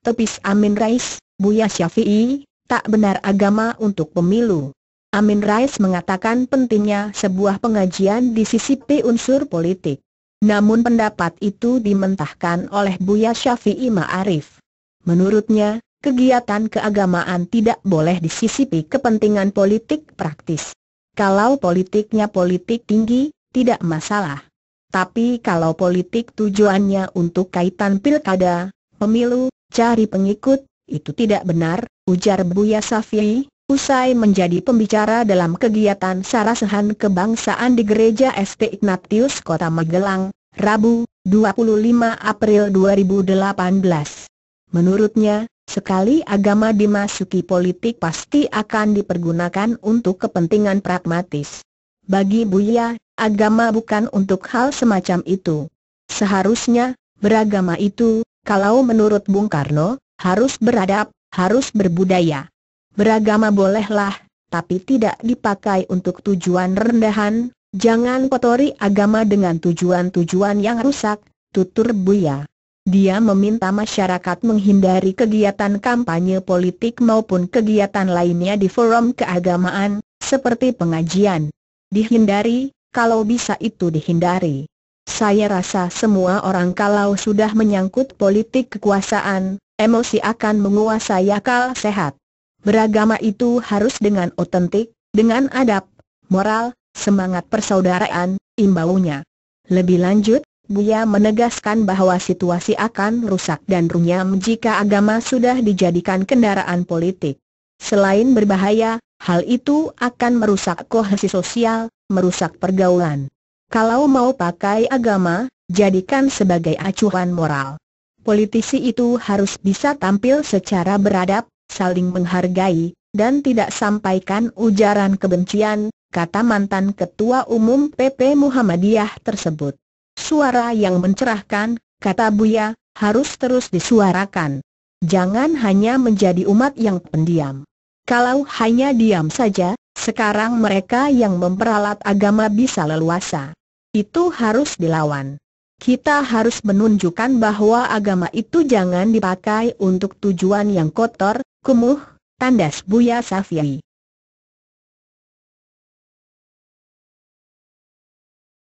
tepis Amin Rais, Buya Syafi'i, tak benar agama untuk pemilu. Amin Rais mengatakan pentingnya sebuah pengajian di sisi P unsur politik. Namun pendapat itu dimentahkan oleh Buya Syafi'i Ma'arif. Menurutnya, kegiatan keagamaan tidak boleh disisipi kepentingan politik praktis. Kalau politiknya politik tinggi, tidak masalah. Tapi kalau politik tujuannya untuk kaitan pilkada, pemilu, cari pengikut, itu tidak benar, ujar Buya Safi, usai menjadi pembicara dalam kegiatan sarasehan kebangsaan di gereja St. Ignatius Kota Magelang, Rabu, 25 April 2018. Menurutnya, sekali agama dimasuki politik pasti akan dipergunakan untuk kepentingan pragmatis. Bagi Buya, agama bukan untuk hal semacam itu. Seharusnya, beragama itu, kalau menurut Bung Karno, harus beradab, harus berbudaya. Beragama bolehlah, tapi tidak dipakai untuk tujuan rendahan, jangan kotori agama dengan tujuan-tujuan yang rusak, tutur Buya. Dia meminta masyarakat menghindari kegiatan kampanye politik maupun kegiatan lainnya di forum keagamaan, seperti pengajian. Dihindari, kalau bisa itu dihindari. Saya rasa semua orang kalau sudah menyangkut politik kekuasaan, emosi akan menguasai akal sehat. Beragama itu harus dengan otentik, dengan adab, moral, semangat persaudaraan, imbaunya. Lebih lanjut, Buya menegaskan bahwa situasi akan rusak dan runyam jika agama sudah dijadikan kendaraan politik. Selain berbahaya, hal itu akan merusak kohesi sosial, merusak pergaulan. Kalau mau pakai agama, jadikan sebagai acuan moral. Politisi itu harus bisa tampil secara beradab, saling menghargai, dan tidak sampaikan ujaran kebencian, kata mantan Ketua Umum PP Muhammadiyah tersebut. Suara yang mencerahkan, kata Buya, harus terus disuarakan. Jangan hanya menjadi umat yang pendiam. Kalau hanya diam saja, sekarang mereka yang memperalat agama bisa leluasa itu harus dilawan. Kita harus menunjukkan bahwa agama itu jangan dipakai untuk tujuan yang kotor, kumuh, tandas Buya Safi.